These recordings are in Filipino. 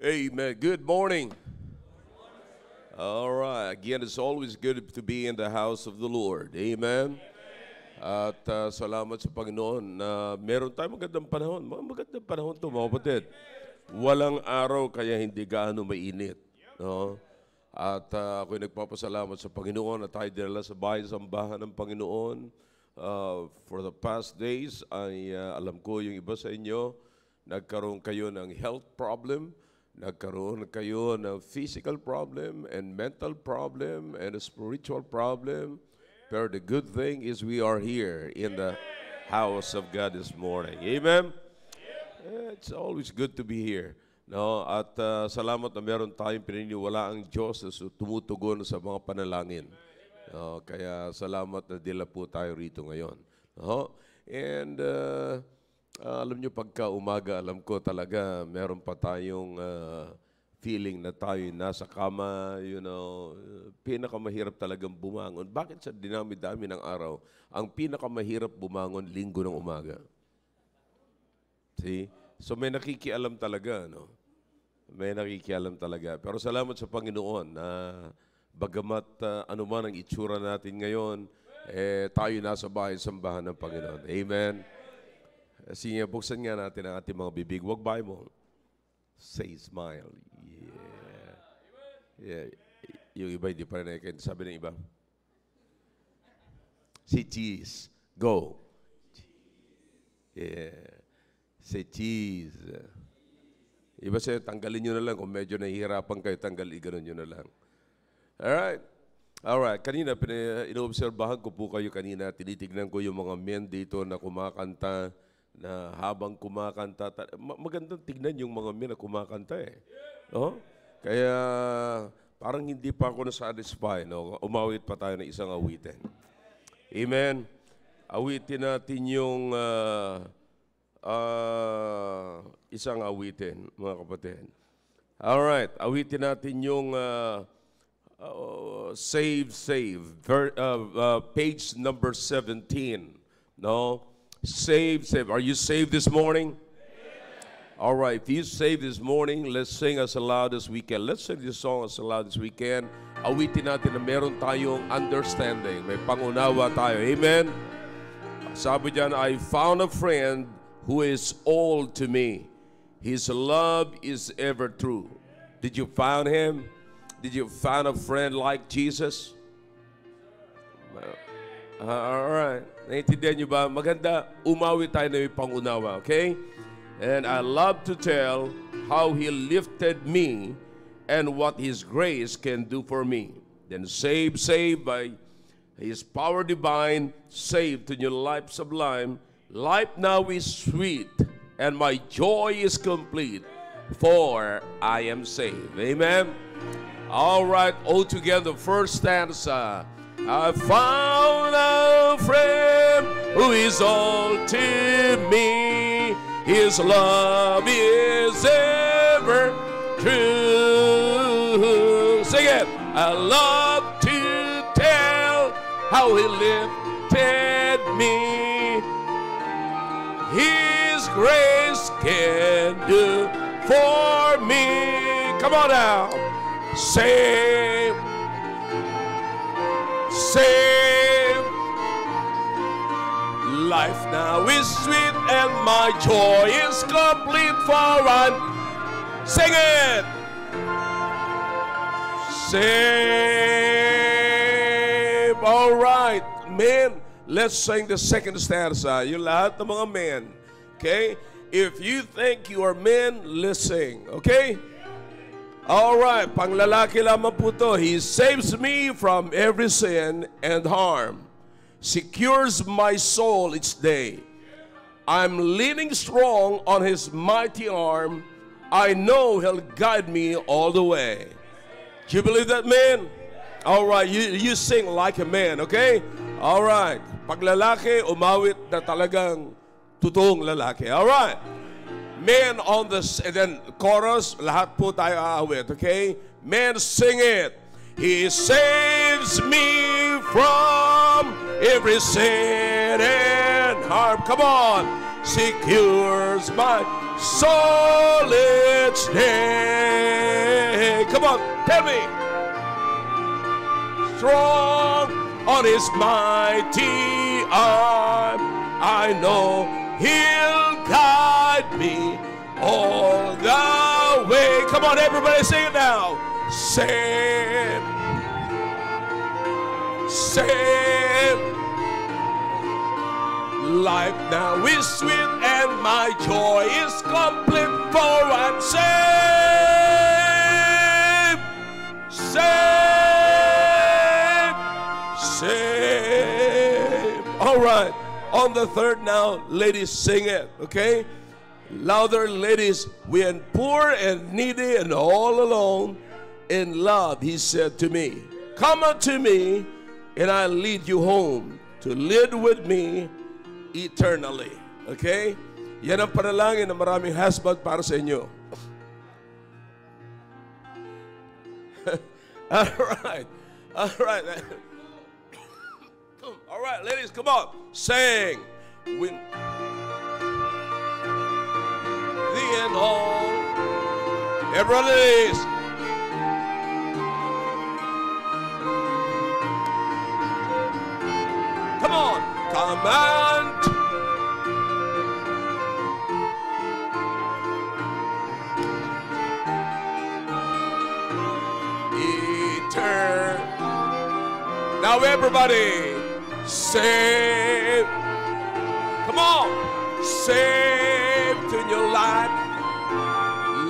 Amen. Good morning. All right. Again, it's always good to be in the house of the Lord. Amen. At uh, salamat sa Panginoon na meron tayong magandang panahon. Magandang panahon to, mga kapatid. Walang araw kaya hindi gaano mainit. No? At uh, ako'y nagpapasalamat sa Panginoon at tayo dinala sa bahay sambahan ng Panginoon. Uh, for the past days, ay uh, alam ko yung iba sa inyo, nagkaroon kayo ng health problem nagkaroon kayo ng physical problem and mental problem and a spiritual problem. But the good thing is we are here in the house of God this morning. Amen? it's always good to be here. No, at uh, salamat na meron tayong pininiwala ang Diyos na tumutugon sa mga panalangin. No, kaya salamat na dila po tayo rito ngayon. No? And uh, Uh, alam nyo, pagka umaga, alam ko talaga, meron pa tayong uh, feeling na tayo nasa kama, you know, pinakamahirap talagang bumangon. Bakit sa dinami-dami ng araw, ang pinakamahirap bumangon linggo ng umaga? See? So may nakikialam talaga, no? May nakikialam talaga. Pero salamat sa Panginoon na bagamat uh, ah, anuman ang itsura natin ngayon, eh, tayo nasa bahay sambahan ng Panginoon. Amen. Sige, buksan nga natin ang ating mga bibig. Huwag Bible. Say smile. Yeah. yeah. Yung iba hindi pa rin nakikin. Sabi ng iba, say cheese. Go. Yeah. Say cheese. Iba sa'yo, tanggalin nyo na lang. Kung medyo nahihirapan kayo, tanggalin, ganun nyo na lang. Alright. Alright, kanina inoobserbahan ko po kayo kanina, tinitignan ko yung mga men dito na kumakanta na habang kumakanta, magandang tignan yung mga men na kumakanta eh. No? Kaya parang hindi pa ako nasatisfy, No? Umawit pa tayo ng isang awitin. Amen. Awitin natin yung uh, uh, isang awitin, mga kapatid. All right, awitin natin yung uh, uh, Save, Save, Ver, uh, uh, page number 17. No? Saved, saved. Are you saved this morning? All right, if you saved this morning, let's sing us aloud this weekend. Let's sing this song us aloud this weekend. Awitin natin na meron tayong understanding. May pangunawa tayo. Amen? Sabi dyan, I found a friend who is all to me. His love is ever true. Did you find him? Did you find a friend like Jesus? Uh, all right. Naintindihan niyo ba? Maganda, umawi tayo na may pangunawa, okay? And I love to tell how He lifted me and what His grace can do for me. Then save, save by His power divine, save to new life sublime. Life now is sweet, and my joy is complete, for I am saved. Amen. All right, all together, first stanza. I found a friend who is all to me. His love is ever true. Sing it. I love to tell how he lifted me. His grace can do for me. Come on now. Say Save Life now is sweet and my joy is complete for I'm sing it. Save, All right, men. Let's sing the second stanza. You lot ng men. Okay? If you think you are men, let's sing. Okay? All right, panglalaki lamang po to. He saves me from every sin and harm. Secures my soul each day. I'm leaning strong on His mighty arm. I know He'll guide me all the way. Do you believe that, man? All right, you, you sing like a man, okay? All right. Paglalaki, umawit na talagang totoong lalaki. All right. Men on this, and then chorus, lahat po tayo aawit, okay? Men sing it. He saves me from every sin and harm. Come on. Secures my soul each day. Come on, tell me. Strong on his mighty arm, I know He'll guide me all the way. Come on, everybody, sing it now. Sam, Sam. Life now is sweet and my joy is complete for I On the third now, ladies, sing it, okay? Louder, ladies, we are poor and needy and all alone. In love, he said to me, Come unto me, and I lead you home to live with me eternally. Okay? Yan ang panalangin na maraming husband para sa inyo. All right. All right. All right, ladies, come on. Sing. When the end all. everybody, is. Come on. Command. Eater. Now everybody saved. Come on, saved in your life.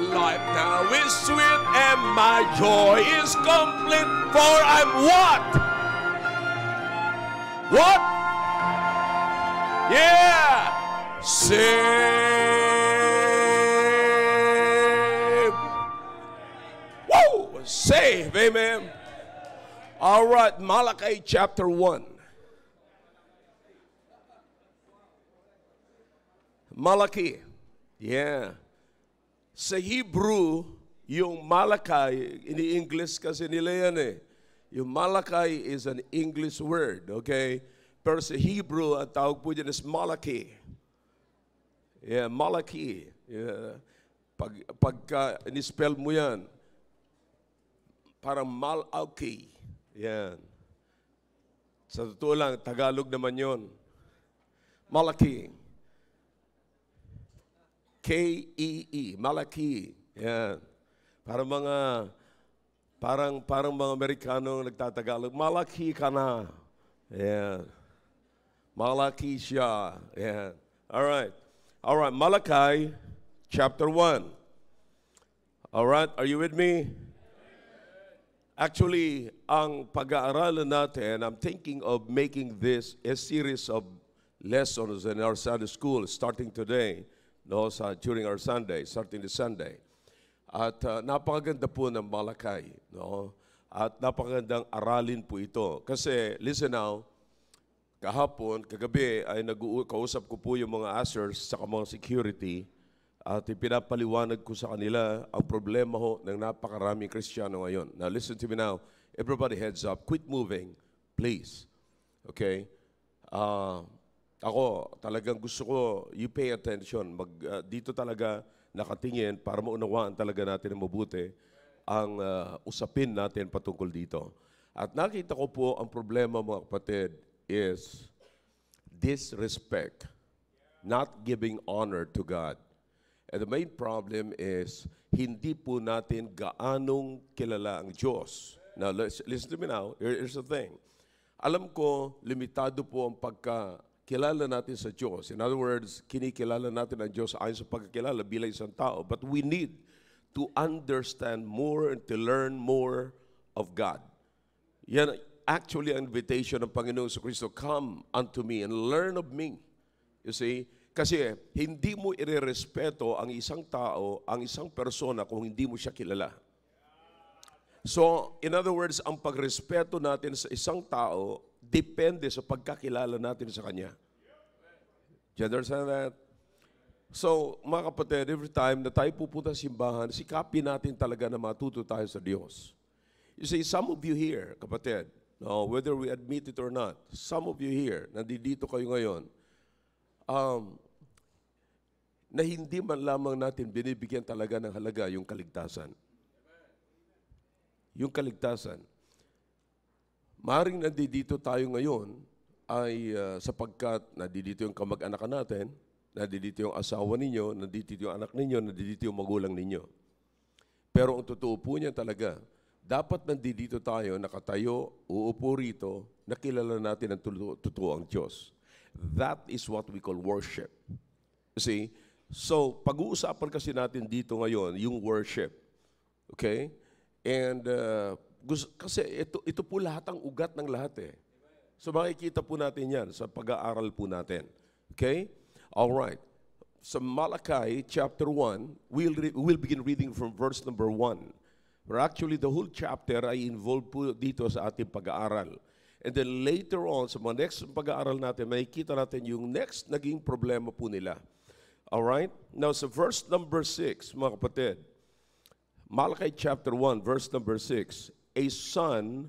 Life now is sweet, and my joy is complete. For I'm what? What? Yeah, saved. Woo, saved. Amen. All right, Malachi chapter 1. Malachi. Yeah. Sa Hebrew, yung Malachi, ini-English kasi nila yan eh. Yung Malachi is an English word, okay? Pero sa Hebrew, ang tawag po dyan is Malachi. Yeah, Malachi. Yeah. Pag, pagka ni-spell mo yan, parang Malachi. Yan. Sa totoo lang, Tagalog naman yon. Malachi. K-E-E, Malaki. Yan. Para mga, parang, parang mga Amerikano nagtatagalog, Malaki ka na. Yan. Malaki siya. Yan. All right. All right, Malachi chapter 1. All right, are you with me? Actually, ang pag-aaralan natin, I'm thinking of making this a series of lessons in our Sunday school starting today. no, sa, during our Sunday, starting the Sunday. At uh, napakaganda po ng Malakay. No? At napakagandang aralin po ito. Kasi, listen now, kahapon, kagabi, ay nag-uusap ko po yung mga ushers sa mga security at ipinapaliwanag ko sa kanila ang problema ho ng napakaraming Kristiyano ngayon. Now, listen to me now. Everybody heads up. Quit moving, please. Okay? Uh, ako, talagang gusto ko, you pay attention. Mag, uh, dito talaga nakatingin para maunawaan talaga natin ng mabuti ang uh, usapin natin patungkol dito. At nakita ko po ang problema mga kapatid is disrespect, not giving honor to God. And the main problem is hindi po natin gaanong kilala ang Diyos. Now, listen to me now. Here, here's the thing. Alam ko, limitado po ang pagka kilala natin sa Diyos. In other words, kinikilala natin ang Diyos ayon sa pagkakilala bilang isang tao. But we need to understand more and to learn more of God. Yan actually ang invitation ng Panginoon sa Kristo, come unto me and learn of me. You see? Kasi hindi mo irerespeto ang isang tao, ang isang persona kung hindi mo siya kilala. So, in other words, ang pagrespeto natin sa isang tao depende sa pagkakilala natin sa Kanya. Do you understand that? So, mga kapatid, every time na tayo pupunta sa simbahan, sikapin natin talaga na matuto tayo sa Diyos. You see, some of you here, kapatid, no, whether we admit it or not, some of you here, nandito kayo ngayon, um, na hindi man lamang natin binibigyan talaga ng halaga yung kaligtasan. Yung kaligtasan. Maring nandito tayo ngayon ay uh, sapagkat nandito yung kamag-anak natin, nandito yung asawa ninyo, nandito yung anak ninyo, nandito yung magulang ninyo. Pero ang totoo po niya talaga, dapat nandito tayo, nakatayo, uupo rito, nakilala natin ang totoong Diyos. That is what we call worship. See? So, pag-uusapan kasi natin dito ngayon, yung worship. Okay? And uh, kasi ito, ito po lahat ang ugat ng lahat eh. So makikita po natin yan sa pag-aaral po natin. Okay? All right. Sa so Malachi chapter 1, we'll, re- we'll begin reading from verse number 1. But actually, the whole chapter ay involved po dito sa ating pag-aaral. And then later on, sa mga next pag-aaral natin, makikita natin yung next naging problema po nila. All right? Now, sa verse number 6, mga kapatid, Malachi chapter 1, verse number 6, a son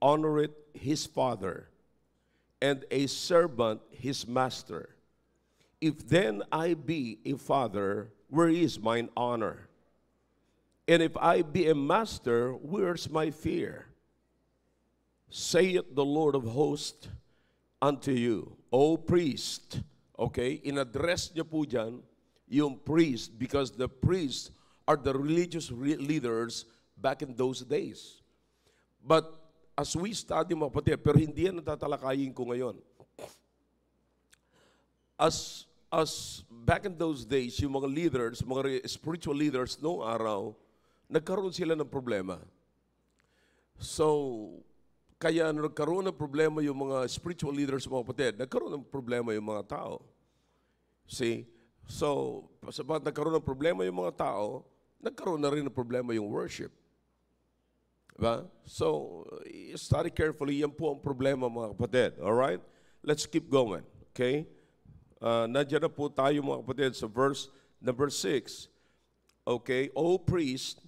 honoreth his father, and a servant his master. If then I be a father, where is mine honor? And if I be a master, where's my fear? Saith the Lord of hosts unto you, O priest. Okay, in-address niya po dyan yung priest because the priests are the religious re leaders back in those days. But as we study mga kapatid, pero hindi yan natatalakayin ko ngayon. As, as back in those days, yung mga leaders, mga spiritual leaders, noong araw, nagkaroon sila ng problema. So, kaya nagkaroon ng problema yung mga spiritual leaders, mga kapatid. Nagkaroon ng problema yung mga tao. See? So, sabat nagkaroon ng problema yung mga tao, nagkaroon na rin ng problema yung worship. Diba? So, eh, study carefully. Yan po ang problema mga kapatid. Alright? Let's keep going. Okay? Uh, nandiyan na po tayo mga kapatid sa verse number 6. Okay? O priest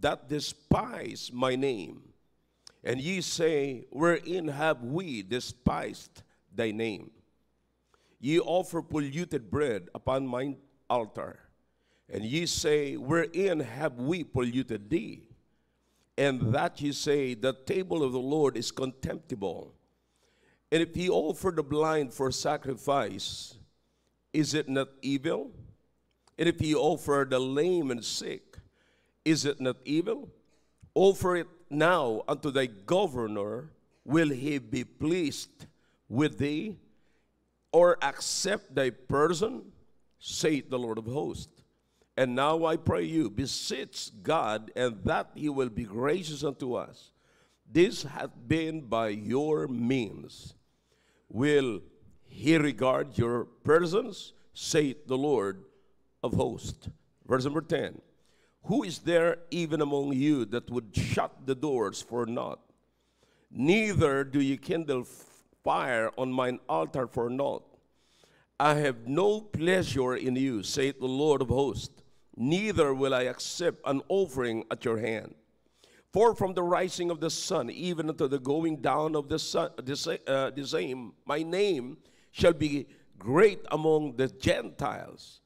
that despise my name, and ye say, Wherein have we despised thy name? Ye offer polluted bread upon mine altar, and ye say, Wherein have we polluted thee? and that ye say, The table of the Lord is contemptible. And if ye offer the blind for sacrifice, is it not evil? And if ye offer the lame and sick, is it not evil? Offer it now unto thy governor, will he be pleased with thee, or accept thy person? saith the Lord of hosts. And now I pray you, beseech God, and that he will be gracious unto us. This hath been by your means. Will he regard your persons, saith the Lord of hosts. Verse number 10 Who is there even among you that would shut the doors for naught? Neither do ye kindle fire on mine altar for naught. I have no pleasure in you, saith the Lord of hosts neither will I accept an offering at your hand. For from the rising of the sun, even unto the going down of the, sun, the, uh, the same, my name shall be great among the Gentiles,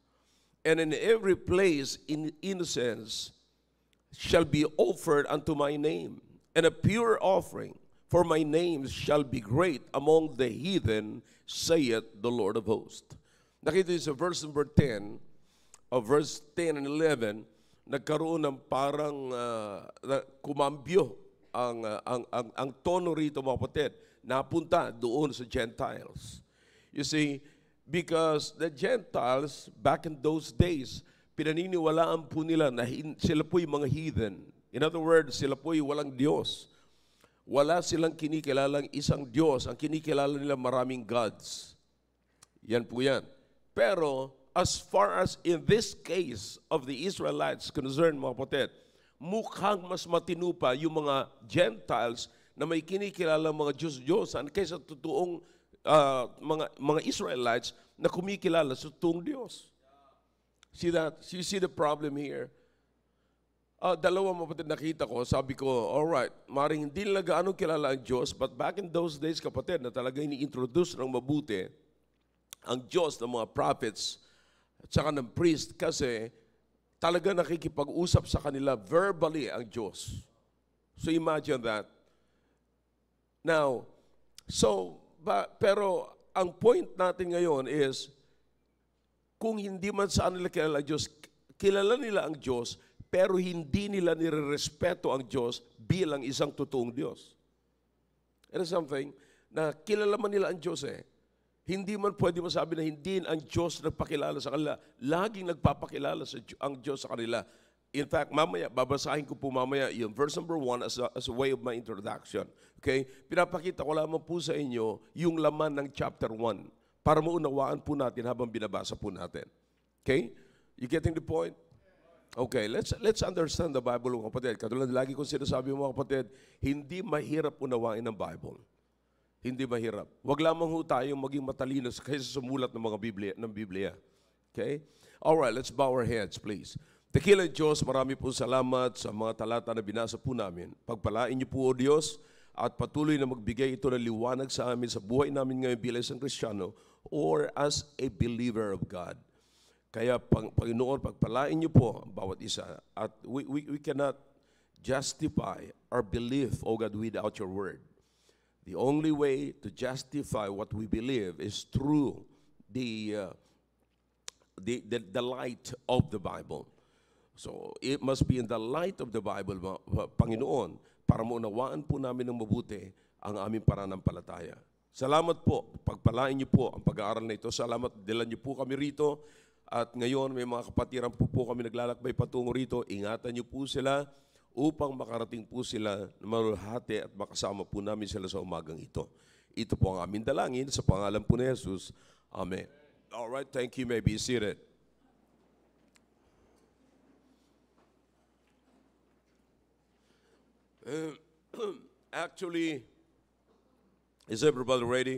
and in every place in innocence shall be offered unto my name, and a pure offering, for my name shall be great among the heathen, saith the Lord of hosts. Nakita sa verse number 10, uh, verse 10 and 11, nagkaroon ng parang uh, kumambyo ang, uh, ang, ang, ang tono rito mga kapatid. Napunta doon sa Gentiles. You see, because the Gentiles back in those days, pinaniniwalaan po nila na sila po'y mga heathen. In other words, sila po'y walang Diyos. Wala silang kinikilalang isang Diyos. Ang kinikilala nila maraming gods. Yan po yan. Pero as far as in this case of the Israelites concerned, mga kapatid, mukhang mas matino pa yung mga Gentiles na may kinikilala mga Diyos-Diyosan kaysa totoong uh, mga, mga Israelites na kumikilala sa totoong Diyos. See that? You see the problem here? Uh, dalawa kapatid nakita ko, sabi ko, all right, maring hindi nila gaano kilala ang Diyos, but back in those days, kapatid, na talaga ini-introduce ng mabuti ang Diyos ng mga prophets, at saka ng priest kasi talaga nakikipag-usap sa kanila verbally ang Diyos. So imagine that. Now, so, ba, pero ang point natin ngayon is, kung hindi man saan nila kilala ang Diyos, kilala nila ang Diyos, pero hindi nila nirerespeto ang Diyos bilang isang totoong Diyos. It is something na kilala man nila ang Diyos eh. Hindi man pwede masabi na hindi ang Diyos nagpakilala sa kanila. Laging nagpapakilala sa, ang Diyos sa kanila. In fact, mamaya, babasahin ko po mamaya yung verse number 1 as a, as a way of my introduction. Okay? Pinapakita ko lamang po sa inyo yung laman ng chapter 1 para maunawaan po natin habang binabasa po natin. Okay? You getting the point? Okay, let's let's understand the Bible, mga kapatid. Katulad lagi kong sinasabi mo, mga kapatid, hindi mahirap unawain ang Bible hindi mahirap. Huwag lamang ho tayong maging matalino kaysa sumulat ng mga Biblia, ng Biblia. Okay? All right, let's bow our heads, please. Tequila Diyos, marami po salamat sa mga talata na binasa po namin. Pagpalain niyo po, O Diyos, at patuloy na magbigay ito ng liwanag sa amin sa buhay namin ngayon bilang isang Kristiyano or as a believer of God. Kaya, pang, Panginoon, pagpalain niyo po bawat isa. At we, we, we cannot justify our belief, O God, without your word. The only way to justify what we believe is through the, uh, the, the, the, light of the Bible. So it must be in the light of the Bible, Panginoon, para maunawaan po namin ng mabuti ang aming pananampalataya. Salamat po. Pagpalain niyo po ang pag-aaral na ito. Salamat. Dilan niyo po kami rito. At ngayon, may mga kapatiran po po kami naglalakbay patungo rito. Ingatan niyo po sila upang makarating po sila na maluhati at makasama po namin sila sa umagang ito. Ito po ang aming dalangin sa pangalan po ni Jesus. Amen. All right, thank you. May be seated. Eh, actually, is everybody ready?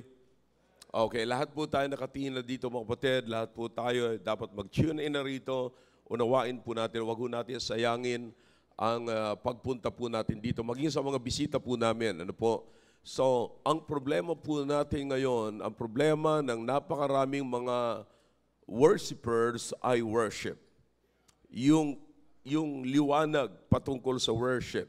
Okay, lahat po tayo nakatingin dito mga kapatid, lahat po tayo dapat mag-tune in na rito, unawain po natin, wag po natin sayangin ang uh, pagpunta po natin dito, maging sa mga bisita po namin. Ano po? So, ang problema po natin ngayon, ang problema ng napakaraming mga worshipers ay worship. Yung, yung liwanag patungkol sa worship.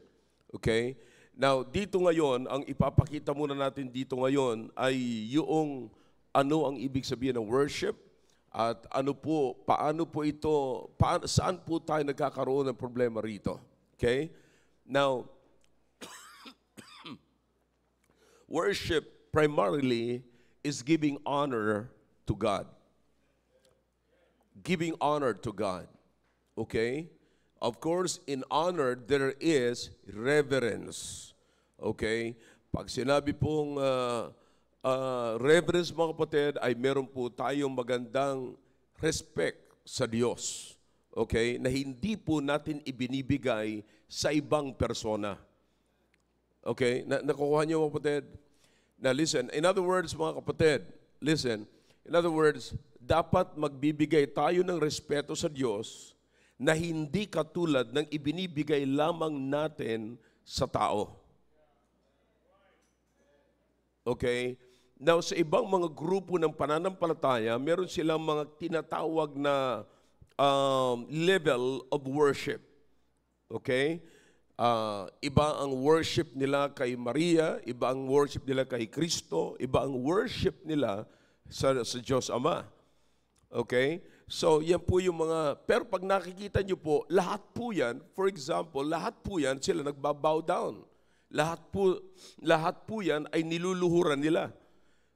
Okay? Now, dito ngayon, ang ipapakita muna natin dito ngayon ay yung ano ang ibig sabihin ng worship at ano po, paano po ito, paano, saan po tayo nagkakaroon ng problema rito. Okay? Now, worship primarily is giving honor to God. Giving honor to God. Okay? Of course, in honor, there is reverence. Okay? Pag sinabi pong uh, uh, reverence, mga kapatid, ay meron po tayong magandang respect sa Diyos okay, na hindi po natin ibinibigay sa ibang persona. Okay? Na, nakukuha niyo mga kapatid? Now listen, in other words mga kapatid, listen, in other words, dapat magbibigay tayo ng respeto sa Diyos na hindi katulad ng ibinibigay lamang natin sa tao. Okay? Now, sa ibang mga grupo ng pananampalataya, meron silang mga tinatawag na um, level of worship. Okay? Uh, iba ang worship nila kay Maria, iba ang worship nila kay Kristo, iba ang worship nila sa, sa Diyos Ama. Okay? So, yan po yung mga, pero pag nakikita nyo po, lahat po yan, for example, lahat po yan, sila nagbabow down. Lahat po, lahat po yan ay niluluhuran nila.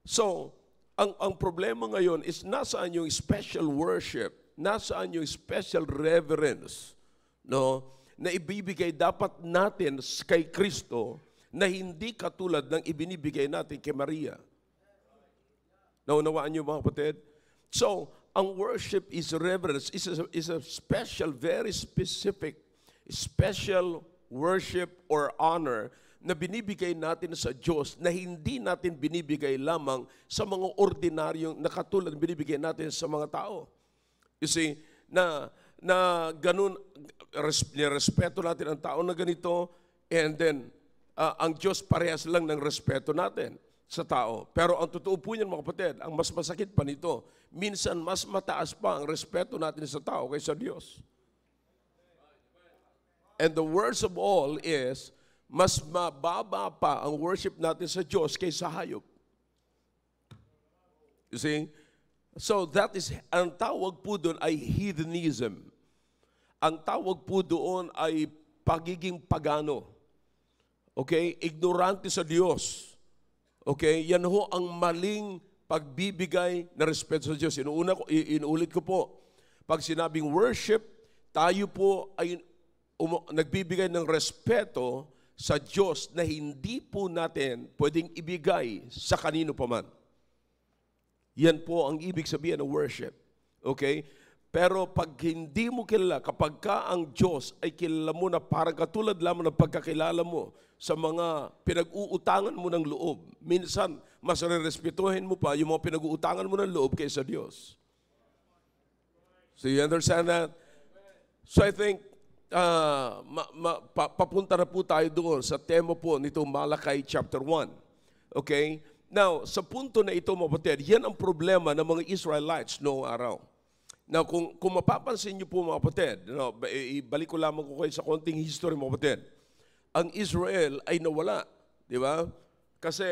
So, ang, ang problema ngayon is nasaan yung special worship nasaan yung special reverence no, na ibibigay dapat natin kay Kristo na hindi katulad ng ibinibigay natin kay Maria. Naunawaan niyo mga kapatid? So, ang worship is reverence. is a, it's a special, very specific, special worship or honor na binibigay natin sa Diyos na hindi natin binibigay lamang sa mga ordinaryong na binibigay natin sa mga tao. You see, na, na ganun, res, nirespeto natin ang tao na ganito, and then uh, ang Diyos parehas lang ng respeto natin sa tao. Pero ang totoo po niyan, mga kapatid, ang mas masakit pa nito, minsan mas mataas pa ang respeto natin sa tao kaysa Diyos. And the worst of all is, mas mababa pa ang worship natin sa Diyos kaysa hayop. You see? So that is, ang tawag po doon ay heathenism. Ang tawag po doon ay pagiging pagano. Okay? Ignorante sa Diyos. Okay? Yan ho ang maling pagbibigay na respeto sa Diyos. Inuuna ko, inulit ko po. Pag sinabing worship, tayo po ay um, nagbibigay ng respeto sa Diyos na hindi po natin pwedeng ibigay sa kanino pa man. Yan po ang ibig sabihin ng worship. Okay? Pero pag hindi mo kilala, kapag ka ang Diyos ay kilala mo na parang katulad lamang ng pagkakilala mo sa mga pinag-uutangan mo ng loob, minsan mas rerespetuhin mo pa yung mga pinag-uutangan mo ng loob kaysa Diyos. So you understand that? So I think uh, ma, ma, pa, papunta na po tayo doon sa tema po nito Malakay chapter 1. Okay? Now, sa punto na ito, mga mapatid, yan ang problema ng mga Israelites noong araw. Now, kung, kung mapapansin niyo po, mga kapatid, no, eh, ibalik ko lamang ko kayo sa konting history, mga kapatid. Ang Israel ay nawala, di ba? Kasi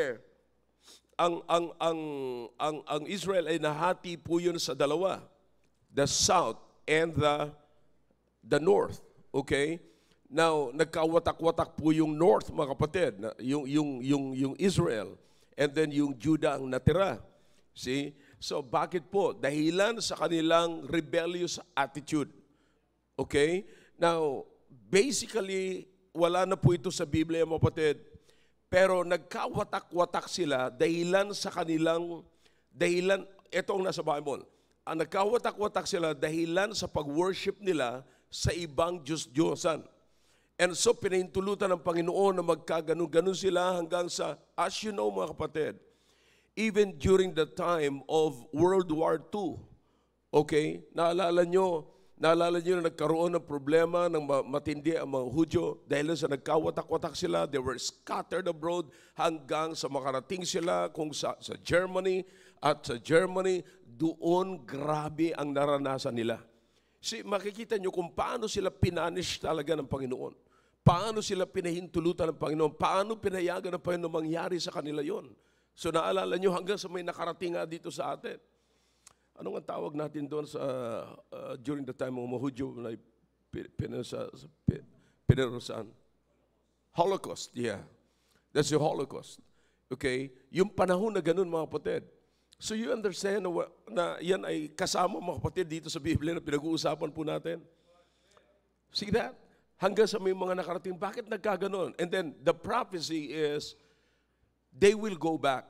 ang, ang, ang, ang, ang Israel ay nahati po yun sa dalawa, the south and the, the north, okay? Now, nagkawatak-watak po yung north, mga kapatid, yung, yung, yung, yung Israel. Israel and then yung Juda ang natira. See? So bakit po? Dahilan sa kanilang rebellious attitude. Okay? Now, basically, wala na po ito sa Biblia, mga patid. Pero nagkawatak-watak sila dahilan sa kanilang, dahilan, ito ang nasa Bible. Ang nagkawatak-watak sila dahilan sa pag-worship nila sa ibang Diyos-Diyosan. And so pinahintulutan ng Panginoon na magkaganon-ganon sila hanggang sa, as you know mga kapatid, even during the time of World War II, okay, naalala nyo, naalala nyo na nagkaroon ng problema ng matindi ang mga Hudyo dahil sa nagkawatak-watak sila, they were scattered abroad hanggang sa makarating sila kung sa, sa Germany at sa Germany, doon grabe ang naranasan nila. Si, makikita nyo kung paano sila pinanish talaga ng Panginoon. Paano sila pinahintulutan ng Panginoon? Paano pinayagan ng Panginoon mangyari sa kanila yon? So naalala nyo hanggang sa may nakarating nga dito sa atin. Ano ang tawag natin doon sa, uh, during the time ng of Mahudyo na pinirosaan? Holocaust, yeah. That's the Holocaust. Okay? Yung panahon na ganun mga kapatid. So you understand na, na yan ay kasama mga kapatid dito sa Biblia na pinag-uusapan po natin? See that? hanggang sa may mga nakarating, bakit nagkaganon? And then the prophecy is, they will go back.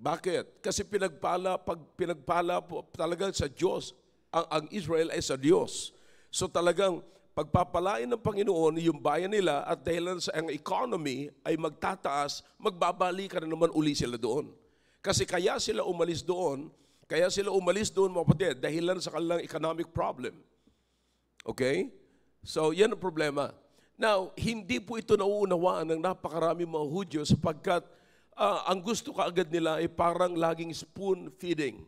Bakit? Kasi pinagpala, pag pinagpala po talaga sa Diyos, ang, ang Israel ay sa Diyos. So talagang pagpapalain ng Panginoon yung bayan nila at dahil sa ang economy ay magtataas, magbabalikan na naman uli sila doon. Kasi kaya sila umalis doon, kaya sila umalis doon mga kapatid, dahilan sa kanilang economic problem. Okay? So, yan ang problema. Now, hindi po ito nauunawaan ng napakarami mga Hudyo sapagkat uh, ang gusto kaagad nila ay parang laging spoon feeding.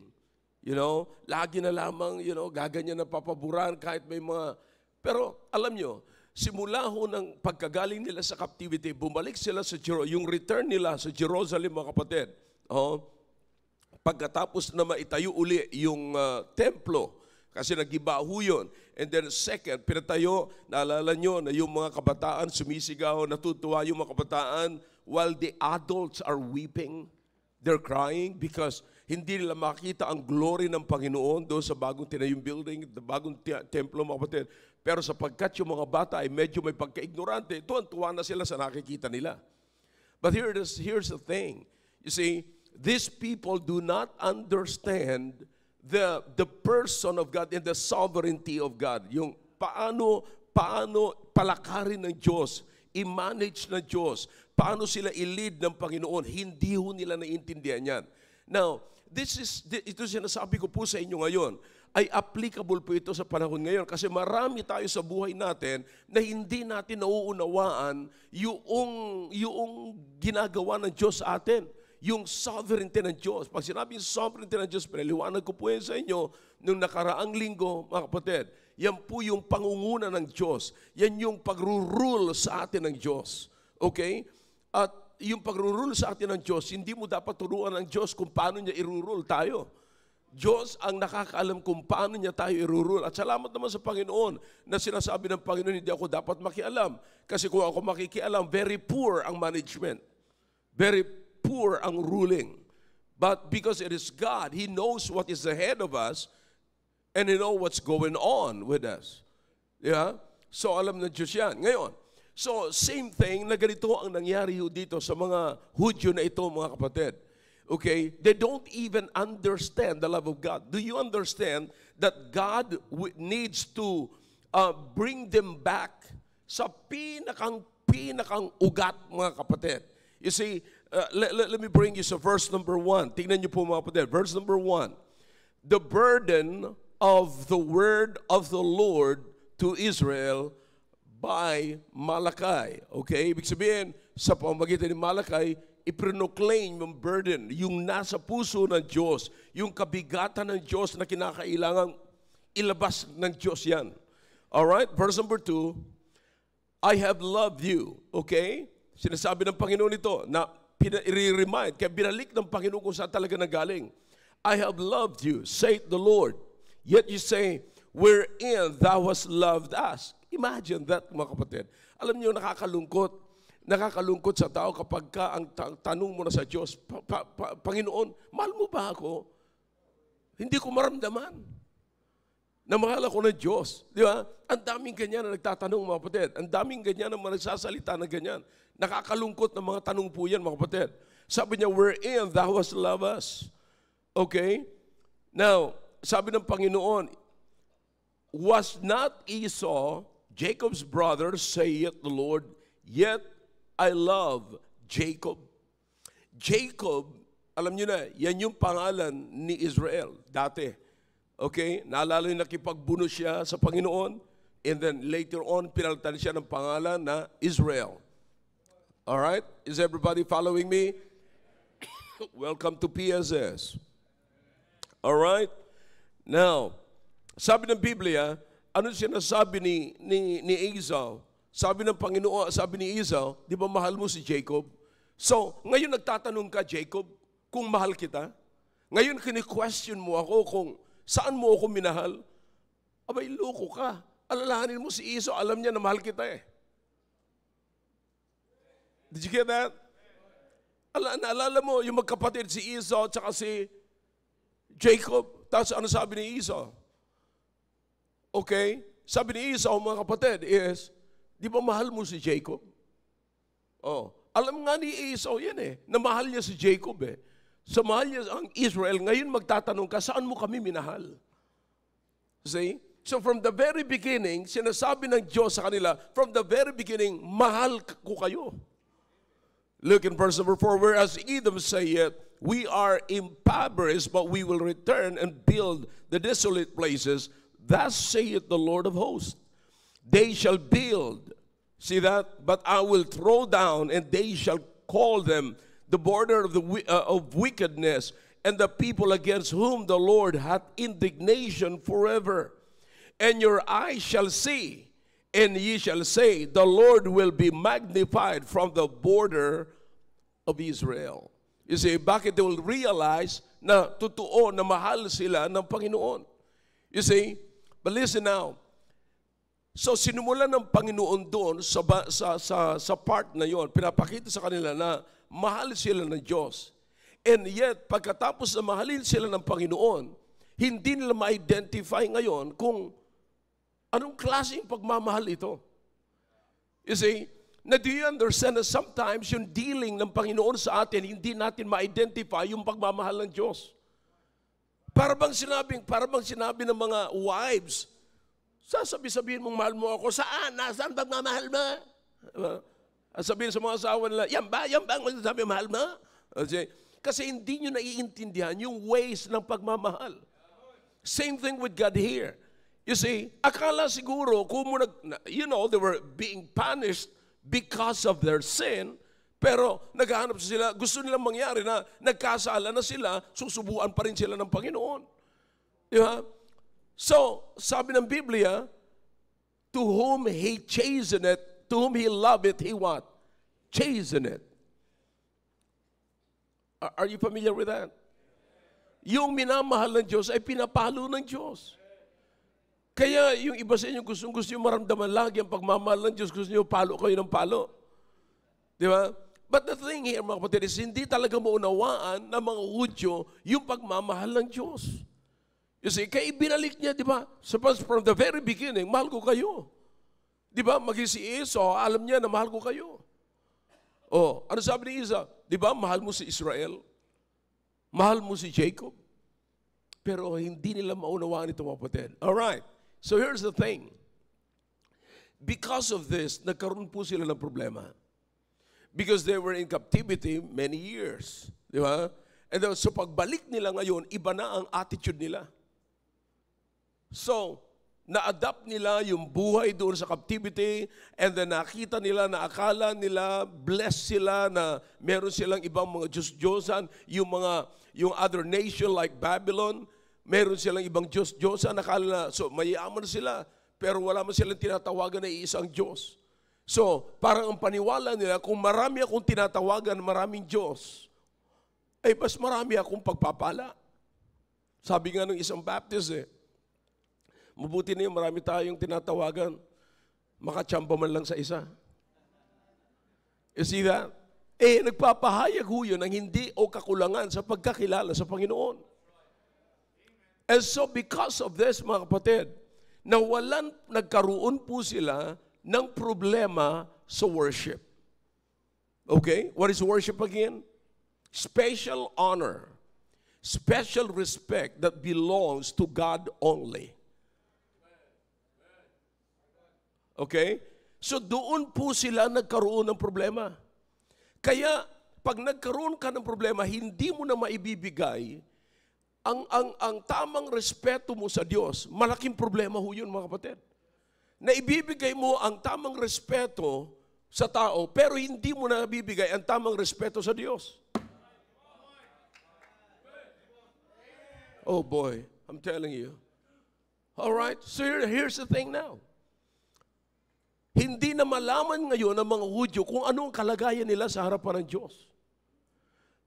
You know, lagi na lamang, you know, gaganyan na papaboran kahit may mga... Pero alam nyo, simula ho ng pagkagaling nila sa captivity, bumalik sila sa Jerusalem, yung return nila sa Jerusalem, mga kapatid. Oh, pagkatapos na maitayo uli yung uh, templo, kasi nagiba ho yun. And then second, pinatayo, naalala nyo na yung mga kabataan sumisigaw, natutuwa yung mga kabataan while the adults are weeping, they're crying because hindi nila makita ang glory ng Panginoon doon sa bagong tinayong building, the bagong templo mga kapatid. Pero sapagkat yung mga bata ay medyo may pagka-ignorante, tuwan-tuwa na sila sa nakikita nila. But here is, here's the thing. You see, these people do not understand the, the person of God and the sovereignty of God. Yung paano, paano palakarin ng Diyos, i-manage ng Diyos, paano sila i-lead ng Panginoon, hindi ho nila naiintindihan yan. Now, this is, ito sinasabi ko po sa inyo ngayon, ay applicable po ito sa panahon ngayon kasi marami tayo sa buhay natin na hindi natin nauunawaan yung, yung ginagawa ng Diyos sa atin yung sovereignty ng Diyos. Pag sinabi sinabing sovereignty ng Diyos, pinaliwanag ko po yan sa inyo nung nakaraang linggo, mga kapatid. Yan po yung pangunguna ng Diyos. Yan yung pagrurule sa atin ng Diyos. Okay? At yung pagrurule sa atin ng Diyos, hindi mo dapat turuan ng Diyos kung paano niya irurule tayo. Diyos ang nakakaalam kung paano niya tayo irurule. At salamat naman sa Panginoon na sinasabi ng Panginoon, hindi ako dapat makialam. Kasi kung ako makikialam, very poor ang management. Very poor ang ruling. But because it is God, He knows what is ahead of us and He knows what's going on with us. Yeah? So alam na Diyos yan. Ngayon, so same thing na ganito ang nangyari dito sa mga Hudyo na ito mga kapatid. Okay? They don't even understand the love of God. Do you understand that God needs to uh, bring them back sa pinakang pinakang ugat mga kapatid? You see, Uh, let, let, let me bring you sa verse number 1. Tingnan niyo po mga kapatid. Verse number 1. The burden of the word of the Lord to Israel by Malachi. Okay? Ibig sabihin, sa pamagitan ni Malakay, iprinoclaim yung burden, yung nasa puso ng Diyos, yung kabigatan ng Diyos na kinakailangan ilabas ng Diyos yan. All right, Verse number 2, I have loved you. Okay? Sinasabi ng Panginoon ito na pinare-remind, kaya binalik ng Panginoon kung saan talaga nagaling. I have loved you, saith the Lord. Yet you say, wherein thou hast loved us. Imagine that, mga kapatid. Alam niyo, nakakalungkot. Nakakalungkot sa tao kapag ka ang ta- tanong mo na sa Diyos, pa- pa- pa- Panginoon, mahal mo ba ako? Hindi ko maramdaman. Namahal ako ng Diyos. Di ba? Ang daming ganyan na nagtatanong, mga kapatid. Ang daming ganyan na nagsasalita na ganyan. Nakakalungkot ng mga tanong po yan, mga kapatid. Sabi niya, wherein thou hast loved us. Okay? Now, sabi ng Panginoon, Was not Esau, Jacob's brother, saith the Lord, Yet I love Jacob. Jacob, alam niyo na, yan yung pangalan ni Israel dati. Okay? Naalala yung nakipagbuno siya sa Panginoon. And then later on, pinalitan siya ng pangalan na Israel. All right? Is everybody following me? Welcome to PSS. All right? Now, sabi ng Biblia, ano sinasabi ni, ni, ni Esau? Sabi ng Panginoon, sabi ni Esau, di ba mahal mo si Jacob? So, ngayon nagtatanong ka, Jacob, kung mahal kita? Ngayon kini-question mo ako kung saan mo ako minahal? Abay, loko ka. Alalahanin mo si Esau, alam niya na mahal kita eh. Did you get that? Ala, naalala mo, yung magkapatid si Esau at si Jacob. Tapos ano sabi ni Esau? Okay? Sabi ni Esau, mga kapatid, is, di ba mahal mo si Jacob? Oh, alam nga ni Esau yan eh, na mahal niya si Jacob eh. Sa mahal niya ang Israel, ngayon magtatanong ka, saan mo kami minahal? See? So from the very beginning, sinasabi ng Diyos sa kanila, from the very beginning, mahal ko kayo. Look in verse number 4, whereas Edom saith, We are impoverished, but we will return and build the desolate places. Thus saith the Lord of hosts. They shall build, see that? But I will throw down, and they shall call them the border of, the, uh, of wickedness, and the people against whom the Lord hath indignation forever. And your eyes shall see, and ye shall say, The Lord will be magnified from the border of Israel. You see, bakit they will realize na totoo na mahal sila ng Panginoon. You see, but listen now. So sinimula ng Panginoon doon sa, sa, sa, sa part na yon, pinapakita sa kanila na mahal sila ng Diyos. And yet, pagkatapos na mahalin sila ng Panginoon, hindi nila ma-identify ngayon kung anong klaseng pagmamahal ito. You see, na do you understand na sometimes yung dealing ng Panginoon sa atin, hindi natin ma-identify yung pagmamahal ng Diyos. Para bang sinabi, para bang sinabi ng mga wives, sasabi-sabihin mong mahal mo ako, saan? Nasaan pagmamahal mo? At diba? sabihin sa mga asawa nila, yan ba? Yan ba ang mahal mo? Kasi, kasi hindi nyo naiintindihan yung ways ng pagmamahal. Same thing with God here. You see, akala siguro, kung mo nag, you know, they were being punished because of their sin, pero naghahanap sila, gusto nilang mangyari na nagkasala na sila, susubuan pa rin sila ng Panginoon. Di ba? So, sabi ng Biblia, to whom He chasteneth, to whom He loveth, He what? Chasteneth. Are you familiar with that? Yung minamahal ng Diyos ay pinapalo ng Diyos. Kaya yung iba sa inyo gustong gusto yung maramdaman lagi ang pagmamahal ng Diyos, gusto nyo palo kayo ng palo. Di ba? But the thing here, mga kapatid, is hindi talaga maunawaan ng mga Hudyo yung pagmamahal ng Diyos. You see, kaya ibinalik niya, di ba? Suppose from the very beginning, mahal ko kayo. Di ba? Maging si Esau, alam niya na mahal ko kayo. Oh, ano sabi ni Isa? Di ba, mahal mo si Israel? Mahal mo si Jacob? Pero hindi nila maunawaan ito, mga kapatid. right. So here's the thing. Because of this, nagkaroon po sila ng problema. Because they were in captivity many years. Di ba? And then, so pagbalik nila ngayon, iba na ang attitude nila. So, na-adapt nila yung buhay doon sa captivity and then nakita nila na akala nila blessed sila na meron silang ibang mga Diyos-Diyosan, yung mga yung other nation like Babylon, Meron silang ibang Diyos. Diyos ang nakala, so mayaman sila, pero wala man silang tinatawagan na iisang Diyos. So, parang ang paniwala nila, kung marami akong tinatawagan, maraming Diyos, ay mas marami akong pagpapala. Sabi nga ng isang Baptist eh, mabuti na yun, marami tayong tinatawagan, makachamba man lang sa isa. You see that? Eh, nagpapahayag ho yun ng hindi o kakulangan sa pagkakilala sa Panginoon. And so because of this, mga kapatid, na nawalan, nagkaroon po sila ng problema sa worship. Okay? What is worship again? Special honor, special respect that belongs to God only. Okay? So doon po sila nagkaroon ng problema. Kaya pag nagkaroon ka ng problema, hindi mo na maibibigay ang, ang, ang tamang respeto mo sa Diyos, malaking problema ho yun mga kapatid. Na ibibigay mo ang tamang respeto sa tao, pero hindi mo na bibigay ang tamang respeto sa Diyos. Oh boy, I'm telling you. All right, so here, here's the thing now. Hindi na malaman ngayon ng mga Hudyo kung ano ang kalagayan nila sa harapan ng Diyos.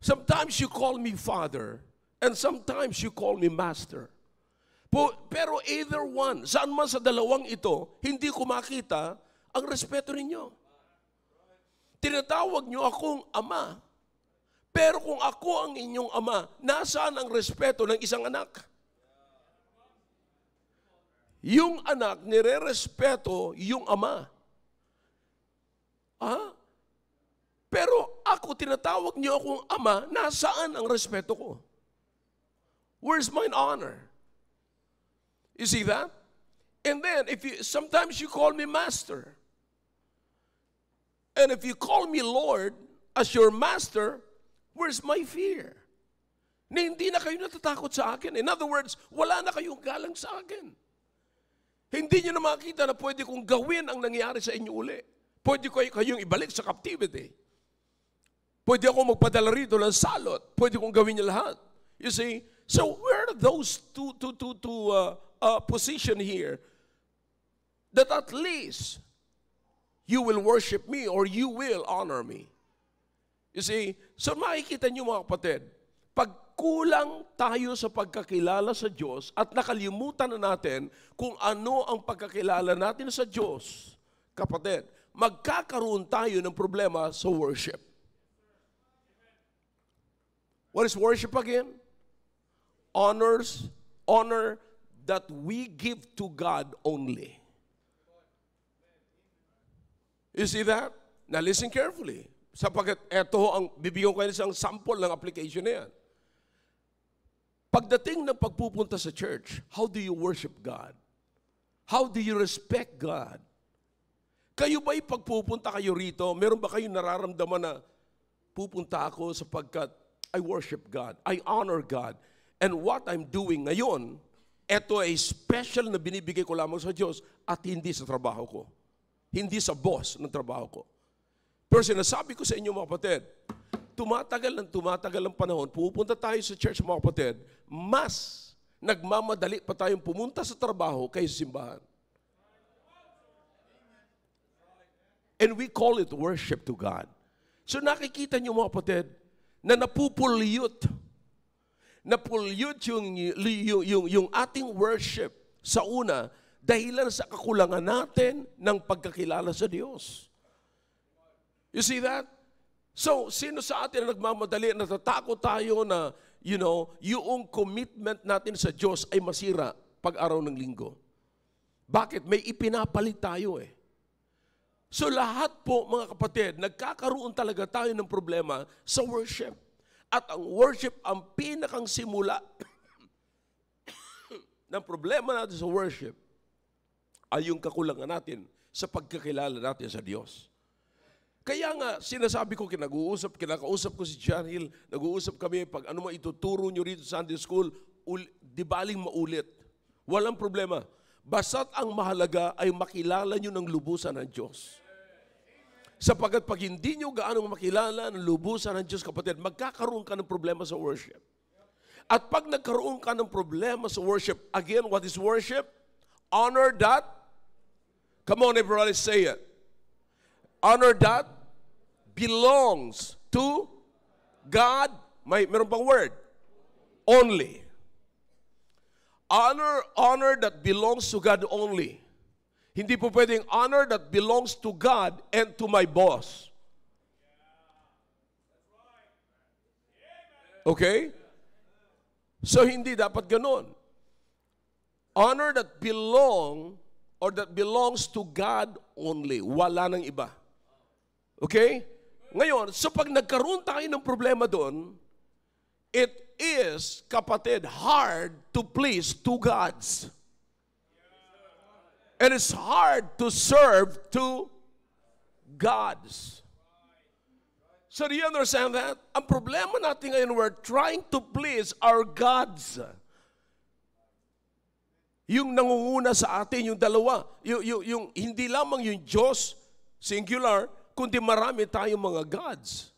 Sometimes you call me Father, And sometimes you call me master. pero either one, saan man sa dalawang ito, hindi ko makita ang respeto ninyo. Tinatawag nyo akong ama, pero kung ako ang inyong ama, nasaan ang respeto ng isang anak? Yung anak, nire-respeto yung ama. Ha? Pero ako, tinatawag niyo akong ama, nasaan ang respeto ko? Where's my honor? You see that? And then if you sometimes you call me master. And if you call me Lord as your master, where's my fear? Na hindi na kayo natatakot sa akin. In other words, wala na kayong galang sa akin. Hindi niyo na makita na pwede kong gawin ang nangyari sa inyo uli. Pwede ko kayong ibalik sa captivity. Pwede ako magpadala rito ng salot. Pwede kong gawin niya lahat. You see, So where are those two, two, two, two uh, uh, position here? That at least you will worship me or you will honor me. You see, so makikita niyo mga kapatid, pagkulang tayo sa pagkakilala sa Diyos at nakalimutan na natin kung ano ang pagkakilala natin sa Diyos, kapatid, magkakaroon tayo ng problema sa worship. What is worship again? honors, honor that we give to God only. You see that? Now listen carefully. Sapagat eto ang, bibigyan ko kayo isang sample ng application na yan. Pagdating ng pagpupunta sa church, how do you worship God? How do you respect God? Kayo ba'y pagpupunta kayo rito, meron ba kayong nararamdaman na pupunta ako sapagkat I worship God, I honor God, And what I'm doing ngayon, ito ay special na binibigay ko lamang sa Diyos at hindi sa trabaho ko. Hindi sa boss ng trabaho ko. Pero sinasabi ko sa inyo mga kapatid, tumatagal ng tumatagal ang panahon, pupunta tayo sa church mga kapatid, mas nagmamadali pa tayong pumunta sa trabaho kaysa simbahan. And we call it worship to God. So nakikita niyo mga kapatid, na napupuliyot na pollute yung, yung, yung, yung ating worship sa una dahilan sa kakulangan natin ng pagkakilala sa Diyos. You see that? So, sino sa atin na nagmamadali, natatakot tayo na, you know, yung commitment natin sa Diyos ay masira pag-araw ng linggo. Bakit? May ipinapalit tayo eh. So lahat po, mga kapatid, nagkakaroon talaga tayo ng problema sa worship. At ang worship ang pinakang simula ng problema natin sa worship ay yung kakulangan natin sa pagkakilala natin sa Diyos. Kaya nga, sinasabi ko, kinag-uusap, kinakausap ko si John Hill, nag-uusap kami, pag ano ituturo nyo rito sa Sunday School, ul- di baling maulit. Walang problema. Basta't ang mahalaga ay makilala nyo ng lubusan ng Diyos. Sapagat pag hindi nyo gaano makilala ng lubusan ng Diyos, kapatid, magkakaroon ka ng problema sa worship. At pag nagkaroon ka ng problema sa worship, again, what is worship? Honor that. Come on, everybody, say it. Honor that belongs to God. May, meron pang word. Only. Honor, honor that belongs to God only. Hindi po pwedeng honor that belongs to God and to my boss. Okay? So hindi dapat ganun. Honor that belong or that belongs to God only. Wala nang iba. Okay? Ngayon, so pag nagkaroon tayo ng problema doon, it is, kapatid, hard to please two gods. It is hard to serve two gods. So do you understand that? Ang problema natin ngayon, we're trying to please our gods. Yung nangunguna sa atin, yung dalawa, yung, yung, yung hindi lamang yung Diyos, singular, kundi marami tayong mga gods.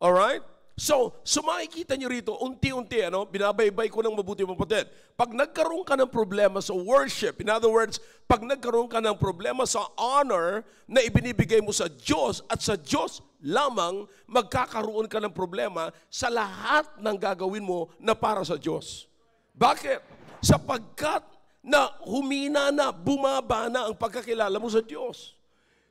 All right? So, so makikita nyo rito, unti-unti, ano, binabaybay ko ng mabuti mapatid. Pag nagkaroon ka ng problema sa worship, in other words, pag nagkaroon ka ng problema sa honor na ibinibigay mo sa Diyos at sa Diyos lamang, magkakaroon ka ng problema sa lahat ng gagawin mo na para sa Diyos. Bakit? Sapagkat na humina na, bumaba na ang pagkakilala mo sa Diyos.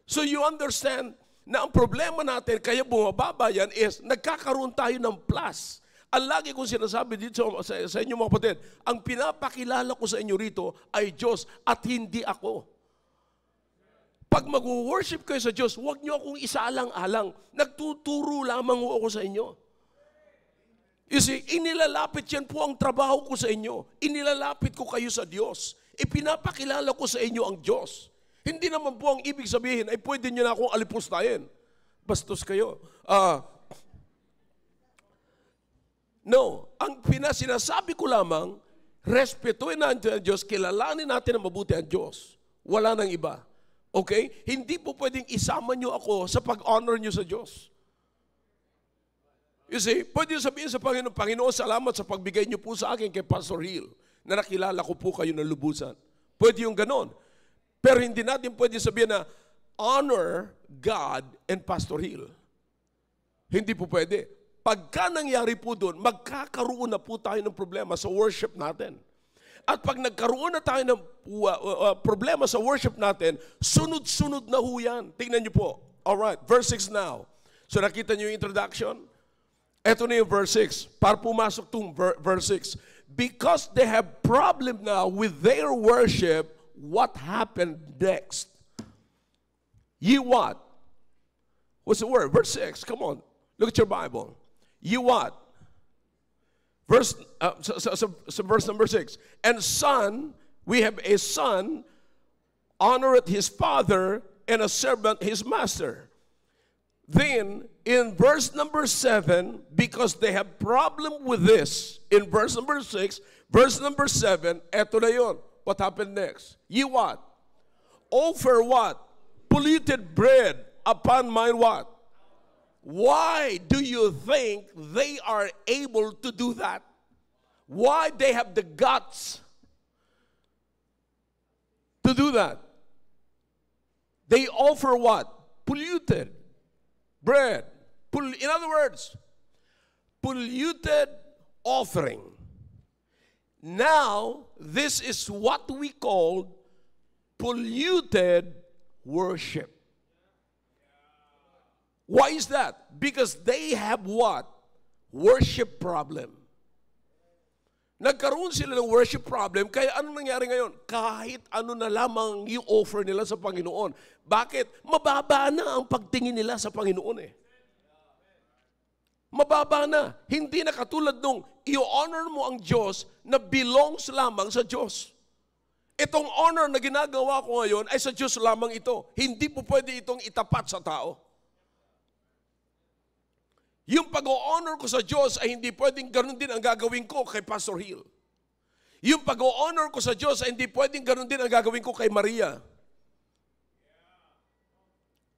So you understand, na ang problema natin kaya bumababa yan is nagkakaroon tayo ng plus. Ang lagi kong sinasabi dito sa, sa inyo mga kapatid, ang pinapakilala ko sa inyo rito ay Diyos at hindi ako. Pag mag-worship kayo sa Diyos, huwag niyo akong isaalang-alang. Nagtuturo lamang ako sa inyo. You see, inilalapit yan po ang trabaho ko sa inyo. Inilalapit ko kayo sa Diyos. Ipinapakilala ko sa inyo ang Diyos. Hindi naman po ang ibig sabihin ay pwede nyo na akong alipustayin. Bastos kayo. Uh, no, ang pinasinasabi ko lamang, respetuin natin ang Diyos, kilalanin natin ang mabuti ang Diyos. Wala nang iba. Okay? Hindi po pwedeng isama nyo ako sa pag-honor nyo sa Diyos. You see, pwede sabihin sa Panginoon, Panginoon, salamat sa pagbigay niyo po sa akin kay Pastor Hill na nakilala ko po kayo ng lubusan. Pwede yung ganon. Pero hindi natin pwede sabihin na honor God and Pastor Hill. Hindi po pwede. Pagka nangyari po doon, magkakaroon na po tayo ng problema sa worship natin. At pag nagkaroon na tayo ng uh, uh, problema sa worship natin, sunod-sunod na ho yan. Tingnan niyo po. Alright, verse 6 now. So nakita niyo yung introduction? Ito na yung verse 6. Para pumasok itong verse 6. Because they have problem now with their worship, what happened next. Ye what? What's the word? Verse 6. Come on. Look at your Bible. Ye what? Verse, uh, so, so, so, so verse number 6. And son, we have a son, honoreth his father, and a servant his master. Then in verse number 7, because they have problem with this, in verse number 6, verse number 7, eto na yun. What happened next? Ye what? Offer what? Polluted bread upon my what? Why do you think they are able to do that? Why they have the guts to do that? They offer what? Polluted bread. In other words, polluted offering Now, this is what we call polluted worship. Why is that? Because they have what? Worship problem. Nagkaroon sila ng worship problem, kaya ano nangyari ngayon? Kahit ano na lamang i-offer nila sa Panginoon. Bakit? Mababa na ang pagtingin nila sa Panginoon eh mababa na. Hindi na katulad nung i-honor mo ang Diyos na belongs lamang sa Diyos. Itong honor na ginagawa ko ngayon ay sa Diyos lamang ito. Hindi po pwede itong itapat sa tao. Yung pag-honor ko sa Diyos ay hindi pwedeng ganun din ang gagawin ko kay Pastor Hill. Yung pag-honor ko sa Diyos ay hindi pwedeng ganun din ang gagawin ko kay Maria.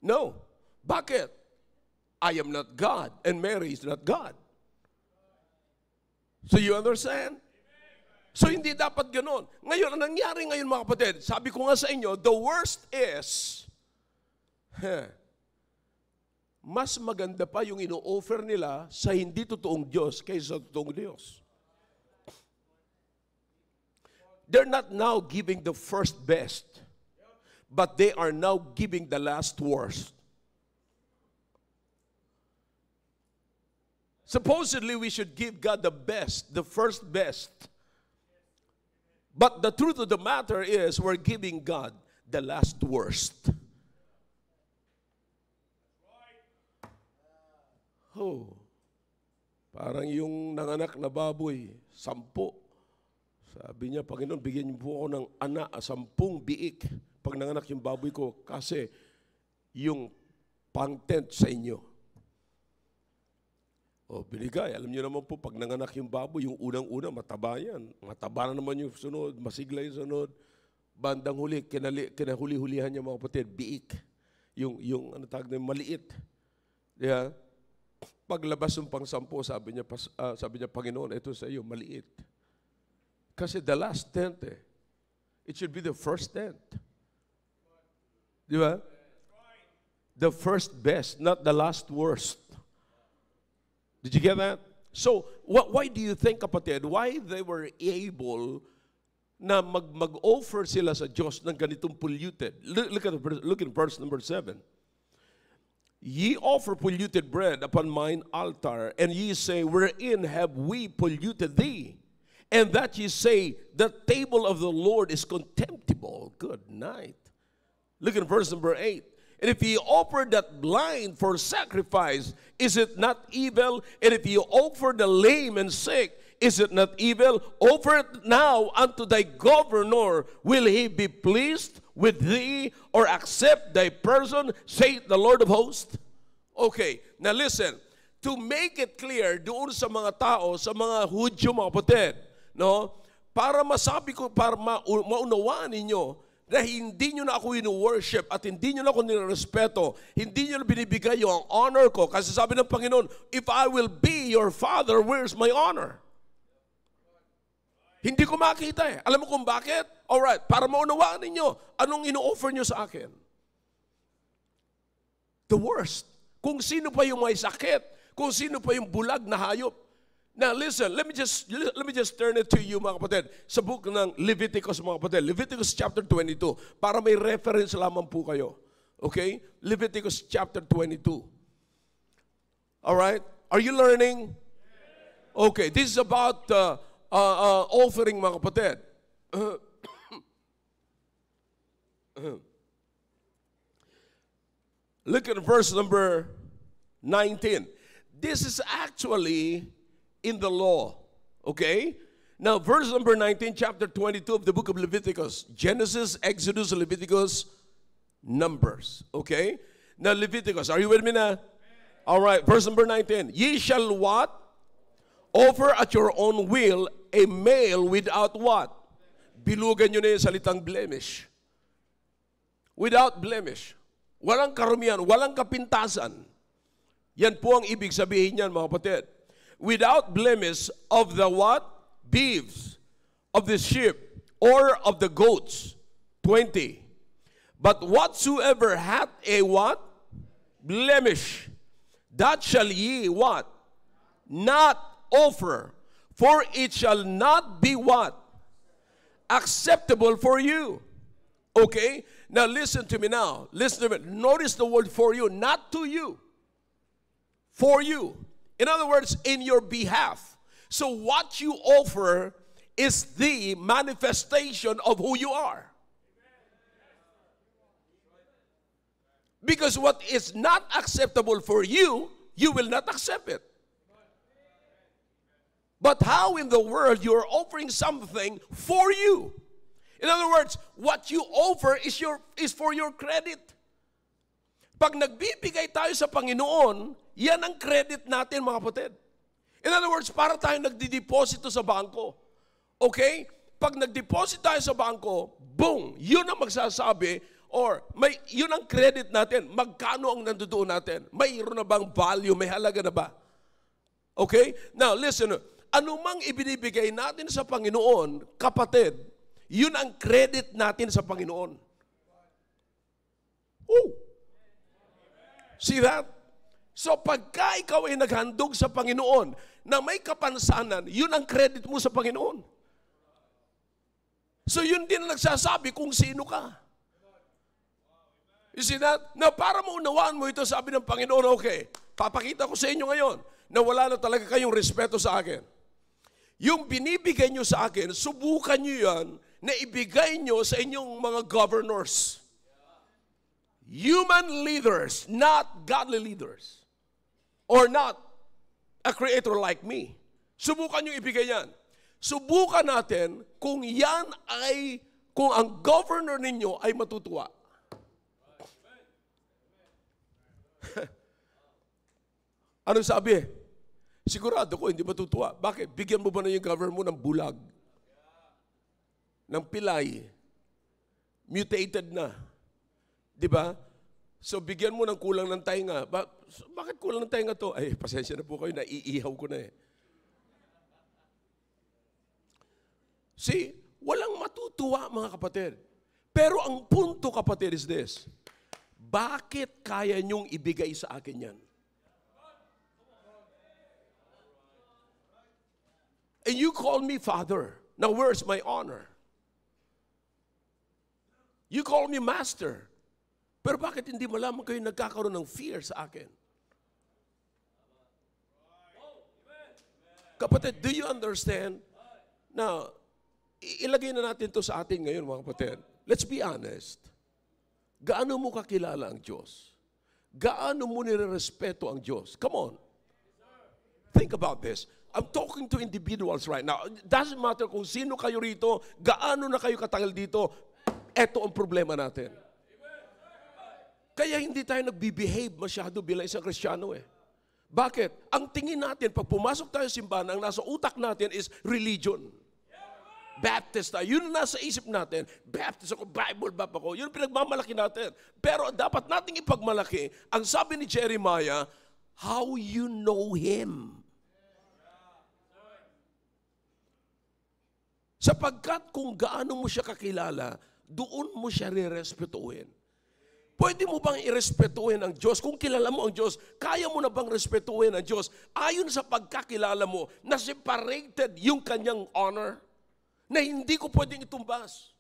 No. Bakit? I am not God, and Mary is not God. So you understand? So hindi dapat ganun. Ngayon, ang nangyari ngayon mga kapatid, sabi ko nga sa inyo, the worst is, huh, mas maganda pa yung ino-offer nila sa hindi totoong Diyos kaysa sa totoong Diyos. They're not now giving the first best, but they are now giving the last worst. Supposedly, we should give God the best, the first best. But the truth of the matter is, we're giving God the last worst. Oh, parang yung nanganak na baboy, sampo. Sabi niya, Panginoon, bigyan niyo po ako ng ana, sampung biik pag nanganak yung baboy ko kasi yung pang-tent sa inyo. Oh, binigay. Alam niyo naman po, pag nanganak yung baboy, yung unang-una, mataba yan. Mataba na naman yung sunod, masigla yung sunod. Bandang huli, kinali, kinahuli-hulihan niya mga kapatid, biik. Yung, yung ano tawag na, maliit. Yeah. Diba? Paglabas ng pang-sampo, sabi niya, pas, uh, sabi niya, Panginoon, ito sa iyo, maliit. Kasi the last tent eh. It should be the first tent. Di ba? The first best, not the last worst. Did you get that? So, wh- why do you think, kapatid, why they were able na mag- mag-offer sila sa Diyos ng ganitong polluted? Look, look, at the, look in verse number 7. Ye offer polluted bread upon mine altar, and ye say, Wherein have we polluted thee? And that ye say, The table of the Lord is contemptible. Good night. Look at verse number 8. And if ye offer that blind for sacrifice, is it not evil? And if ye offer the lame and sick, is it not evil? Offer it now unto thy governor. Will he be pleased with thee or accept thy person? Saith the Lord of hosts. Okay, now listen. To make it clear doon sa mga tao, sa mga Hudyo mga kapatid, no? para masabi ko, para ma maunawaan ninyo, na hindi nyo na ako in-worship at hindi nyo na ako nirespeto, hindi nyo na binibigay yung honor ko. Kasi sabi ng Panginoon, if I will be your father, where's my honor? Hindi ko makita eh. Alam mo kung bakit? Alright, para maunawaan ninyo, anong ino-offer nyo sa akin? The worst. Kung sino pa yung may sakit, kung sino pa yung bulag na hayop, Now listen, let me just let me just turn it to you mga kapatid. Sa book ng Leviticus mga kapatid, Leviticus chapter 22 para may reference lamang po kayo. Okay? Leviticus chapter 22. All right? Are you learning? Okay, this is about uh, uh, uh, offering mga kapatid. Look at verse number 19. This is actually in the law. Okay? Now, verse number 19, chapter 22 of the book of Leviticus Genesis, Exodus, Leviticus, Numbers. Okay? Now, Leviticus, are you with me now? All right, verse number 19. Ye shall what? Offer at your own will a male without what? Bilugan nyo na salitang blemish. Without blemish. Walang karumian, walang kapintasan. Yan po ang ibig sabihin niyan, mga kapatid. without blemish of the what? Beeves, of the sheep, or of the goats. 20. But whatsoever hath a what? Blemish. That shall ye what? Not offer. For it shall not be what? Acceptable for you. Okay? Now listen to me now. Listen to me. Notice the word for you, not to you. For you. In other words, in your behalf. So what you offer is the manifestation of who you are. Because what is not acceptable for you, you will not accept it. But how in the world you are offering something for you? In other words, what you offer is, your, is for your credit. Pag nagbibigay tayo sa Panginoon, yan ang credit natin mga kapatid. In other words, para tayo nagdideposito sa bangko. Okay? Pag nagdeposit tayo sa bangko, boom, yun ang magsasabi or may yun ang credit natin. Magkano ang nandoon natin? Mayroon na bang value? May halaga na ba? Okay? Now, listen. Anumang ibinibigay natin sa Panginoon, kapatid, yun ang credit natin sa Panginoon. Oh! See that? So pagka ikaw ay naghandog sa Panginoon na may kapansanan, yun ang credit mo sa Panginoon. So yun din ang nagsasabi kung sino ka. You see that? Na para mo maunawaan mo ito, sabi ng Panginoon, okay, papakita ko sa inyo ngayon na wala na talaga kayong respeto sa akin. Yung binibigay nyo sa akin, subukan nyo yan na ibigay nyo sa inyong mga governors. Human leaders, not godly leaders or not a creator like me? Subukan nyo ibigay yan. Subukan natin kung yan ay, kung ang governor ninyo ay matutuwa. ano sabi? Sigurado ko, hindi matutuwa. Bakit? Bigyan mo ba na yung governor mo ng bulag? Ng pilay? Mutated na. Di ba? So bigyan mo ng kulang ng tainga. Ba- so, bakit kulang ng tainga to? Ay, pasensya na po kayo, naiihaw ko na eh. See, walang matutuwa mga kapatid. Pero ang punto kapatid is this. Bakit kaya niyong ibigay sa akin yan? And you call me father. Now where's my honor? You call me master. Pero bakit hindi mo malaman kayo nagkakaroon ng fear sa akin? Kapatid, do you understand? Now, ilagay na natin to sa atin ngayon mga kapatid. Let's be honest. Gaano mo kakilala ang Diyos? Gaano mo nirerespeto ang Diyos? Come on. Think about this. I'm talking to individuals right now. doesn't matter kung sino kayo rito, gaano na kayo katagal dito, eto ang problema natin. Kaya hindi tayo nagbibehave masyado bilang isang Kristiyano eh. Bakit? Ang tingin natin, pag pumasok tayo sa simbahan, ang nasa utak natin is religion. Baptist tayo. Yun nasa isip natin. Baptist ako, Bible bap ako. Yun pinagmamalaki natin. Pero dapat nating ipagmalaki, ang sabi ni Jeremiah, how you know Him. Sapagkat kung gaano mo siya kakilala, doon mo siya rerespetuhin. Pwede mo bang irespetuhin ang Diyos? Kung kilala mo ang Diyos, kaya mo na bang respetuhin ang Diyos? Ayon sa pagkakilala mo, na separated yung kanyang honor na hindi ko pwedeng itumbas.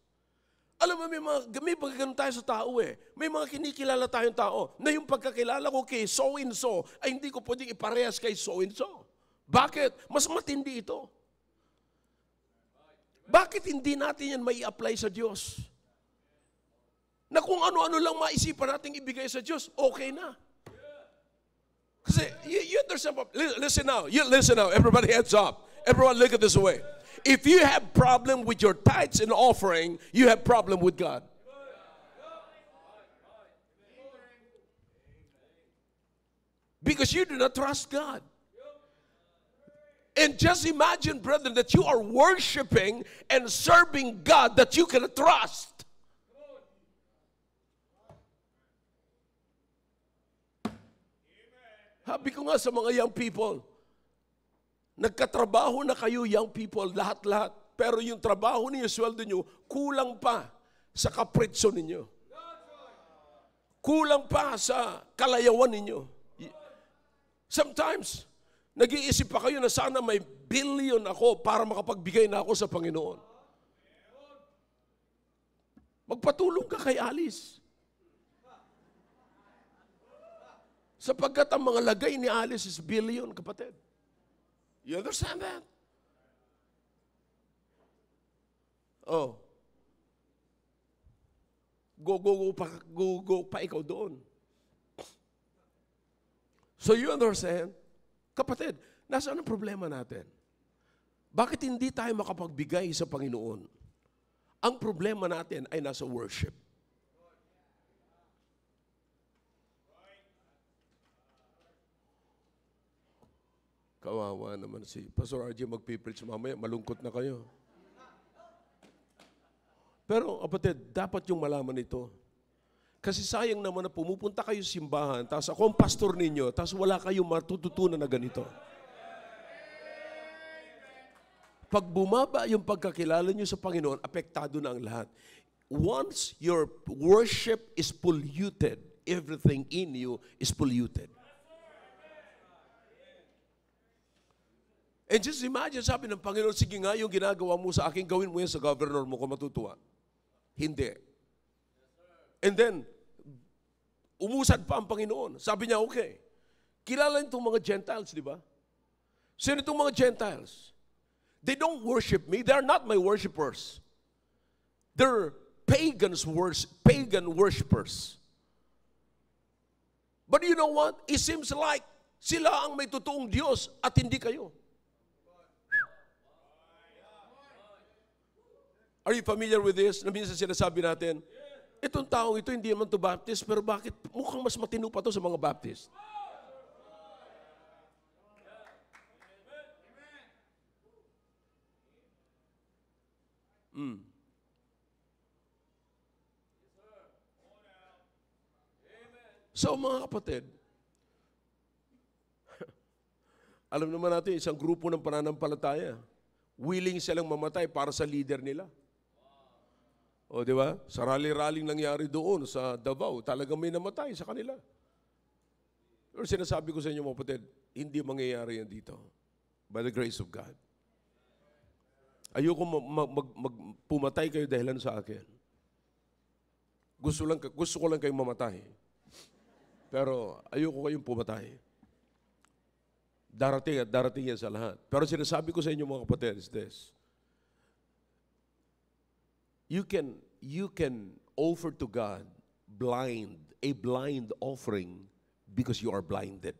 Alam mo, may mga, may mga tayo sa tao eh. May mga kinikilala tayong tao na yung pagkakilala ko kay so-and-so ay hindi ko pwedeng iparehas kay so-and-so. Bakit? Mas matindi ito. Bakit hindi natin yan may apply sa Diyos? na kung ano-ano lang maisipan nating ibigay sa Diyos, okay na. Kasi, you, you understand, listen now, you listen now, everybody heads up. Everyone look at this way. If you have problem with your tithes and offering, you have problem with God. Because you do not trust God. And just imagine, brethren, that you are worshiping and serving God that you can trust. Habi ko nga sa mga young people, nagkatrabaho na kayo young people, lahat-lahat. Pero yung trabaho niyo, sweldo niyo, kulang pa sa kapritso ninyo. Kulang pa sa kalayawan ninyo. Sometimes, nag-iisip pa kayo na sana may billion ako para makapagbigay na ako sa Panginoon. Magpatulong ka kay Alice. Sapagkat ang mga lagay ni Alice is billion, kapatid. You understand that? Oh. Go, go, go pa, go, go pa ikaw doon. So you understand? Kapatid, nasaan ang problema natin? Bakit hindi tayo makapagbigay sa Panginoon? Ang problema natin ay nasa worship. Kawawa naman si Pastor RJ magpipreach mamaya, malungkot na kayo. Pero kapatid, dapat yung malaman ito. Kasi sayang naman na pumupunta kayo simbahan, tapos ako ang pastor ninyo, tapos wala kayong matututunan na ganito. Pag bumaba yung pagkakilala nyo sa Panginoon, apektado na ang lahat. Once your worship is polluted, everything in you is polluted. And just imagine, sabi ng Panginoon, sige nga, yung ginagawa mo sa akin, gawin mo yan sa governor mo kung matutuwa. Hindi. And then, umusad pa ang Panginoon. Sabi niya, okay. Kilala itong mga Gentiles, di ba? Sino itong mga Gentiles? They don't worship me. They are not my worshipers. They're pagans worship, pagan worshipers. But you know what? It seems like sila ang may totoong Diyos at hindi kayo. Are you familiar with this? Na minsan sinasabi natin, itong tao ito hindi naman to Baptist, pero bakit mukhang mas matino pa to sa mga Baptist? Mm. So mga kapatid, alam naman natin isang grupo ng pananampalataya, willing silang mamatay para sa leader nila. O di ba? Sa rally-rallying nangyari doon sa Davao, talaga may namatay sa kanila. Pero sinasabi ko sa inyo mga patid, hindi mangyayari yan dito. By the grace of God. Ayoko mag, mag, mag, pumatay kayo dahilan sa akin. Gusto, lang, gusto ko lang kayong mamatay. Pero ayoko kayong pumatay. Darating at darating yan sa lahat. Pero sinasabi ko sa inyo mga kapatid is this you can you can offer to God blind a blind offering because you are blinded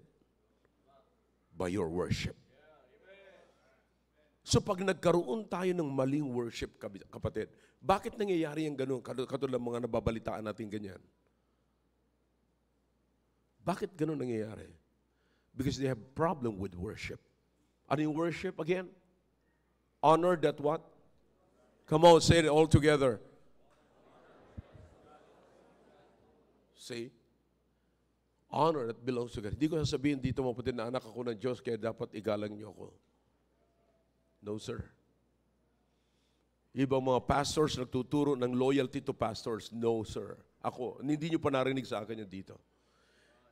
by your worship. So pag nagkaroon tayo ng maling worship, kapatid, bakit nangyayari ang ganun? Katulad ng mga nababalitaan natin ganyan. Bakit ganun nangyayari? Because they have problem with worship. Ano yung worship again? Honor that what? Come on, say it all together. See? Honor that belongs to God. Hindi ko sasabihin dito maputin na anak ako ng Diyos kaya dapat igalang niyo ako. No, sir. Ibang mga pastors nagtuturo ng loyalty to pastors. No, sir. Ako, hindi niyo pa narinig sa akin yan dito.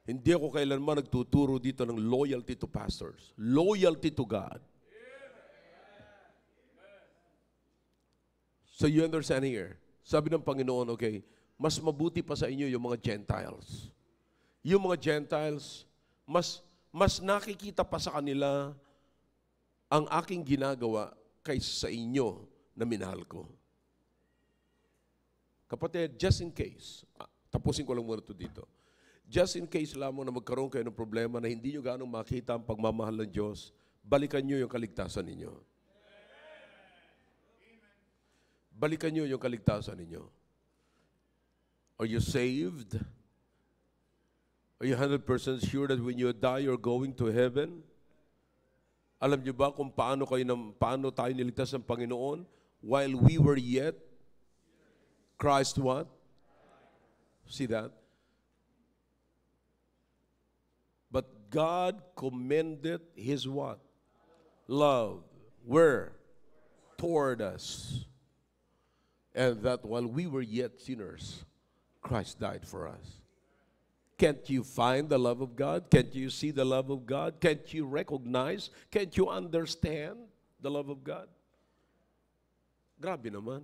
Hindi ako kailanman nagtuturo dito ng loyalty to pastors. Loyalty to God So you understand here? Sabi ng Panginoon, okay, mas mabuti pa sa inyo yung mga Gentiles. Yung mga Gentiles, mas, mas nakikita pa sa kanila ang aking ginagawa kaysa sa inyo na minahal ko. Kapatid, just in case, ah, tapusin ko lang muna ito dito. Just in case lamang na magkaroon kayo ng problema na hindi nyo ganong makita ang pagmamahal ng Diyos, balikan nyo yung kaligtasan ninyo. balikan nyo yung kaligtasan ninyo. Are you saved? Are you 100% sure that when you die, you're going to heaven? Alam nyo ba kung paano, kayo ng, paano tayo niligtas ng Panginoon? While we were yet, Christ what? See that? But God commended His what? Love. Where? Toward us and that while we were yet sinners, Christ died for us. Can't you find the love of God? Can't you see the love of God? Can't you recognize? Can't you understand the love of God? Grabe naman.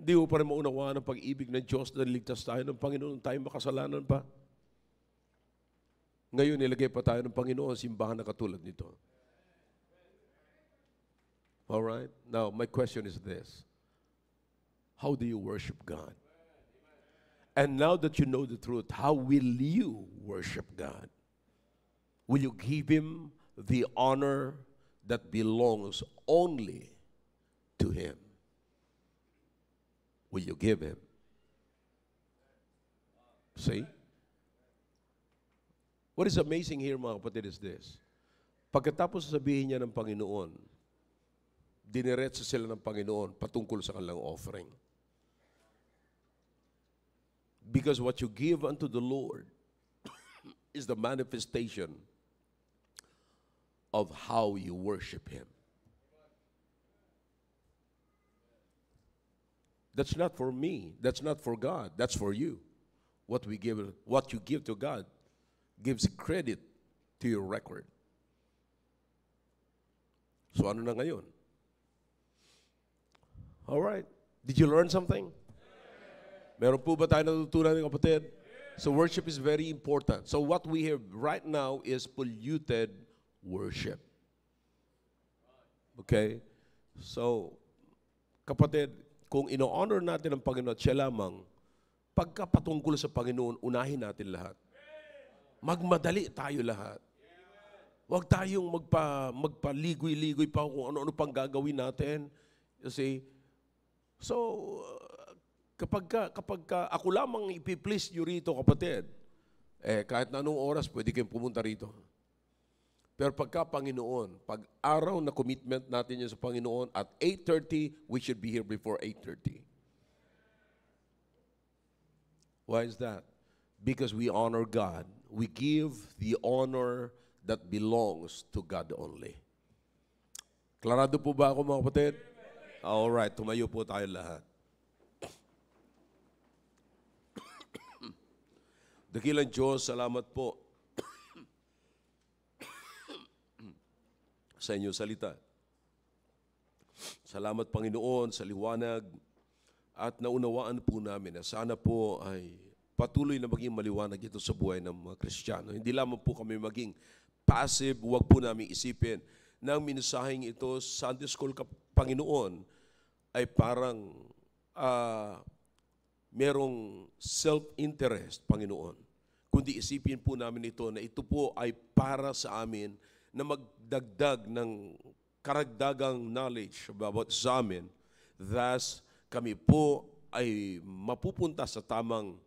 Hindi mo pa rin maunawaan ang pag-ibig ng Diyos na ligtas tayo ng Panginoon tayo makasalanan pa. Ngayon, nilagay pa tayo ng Panginoon simbahan na katulad nito. All right? Now, my question is this. How do you worship God? And now that you know the truth, how will you worship God? Will you give Him the honor that belongs only to Him? Will you give Him? See? What is amazing here, mga kapatid, is this. Pagkatapos sabihin niya ng Panginoon, diniretso sila ng Panginoon patungkol sa kanilang offering. Because what you give unto the Lord is the manifestation of how you worship Him. That's not for me. That's not for God. That's for you. What we give, what you give to God, gives credit to your record. So ano na ngayon? All right. Did you learn something? Meron po ba tayo natutunan ng kapatid? So worship is very important. So what we have right now is polluted worship. Okay? So, kapatid, kung ino-honor natin ang Panginoon at siya lamang, pagkapatungkol sa Panginoon, unahin natin lahat. Magmadali tayo lahat. Huwag tayong magpa, magpaligoy-ligoy pa kung ano-ano pang gagawin natin. You see? So, Kapag, ka, kapag ka, ako lamang ipi-please nyo rito, kapatid, eh, kahit na anong oras, pwede kayong pumunta rito. Pero pagka Panginoon, pag araw na commitment natin niya sa Panginoon, at 8.30, we should be here before 8.30. Why is that? Because we honor God. We give the honor that belongs to God only. Klarado po ba ako mga kapatid? All right, tumayo po tayo lahat. Dakilang Diyos, salamat po sa inyong salita. Salamat Panginoon sa liwanag at naunawaan po namin na sana po ay patuloy na maging maliwanag ito sa buhay ng mga Kristiyano. Hindi lamang po kami maging passive, huwag po namin isipin na ang minsaheng ito, Sunday School ka, Panginoon, ay parang uh, merong self-interest, Panginoon. Kundi isipin po namin ito na ito po ay para sa amin na magdagdag ng karagdagang knowledge about sa amin. Thus, kami po ay mapupunta sa tamang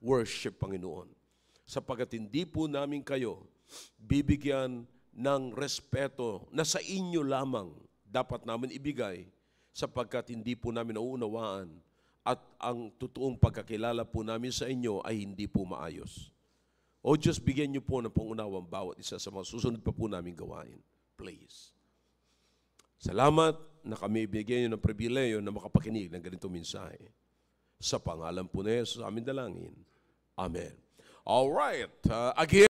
worship, Panginoon. Sapagat hindi po namin kayo bibigyan ng respeto na sa inyo lamang dapat namin ibigay sapagkat hindi po namin nauunawaan at ang totoong pagkakilala po namin sa inyo ay hindi po maayos. O just bigyan niyo po ng pangunawang bawat isa sa mga susunod pa po namin gawain. Please. Salamat na kami bigyan niyo ng pribileyo na makapakinig ng ganito mensahe. Sa pangalan po na Yesus, amin dalangin. Amen. All right. Uh, again,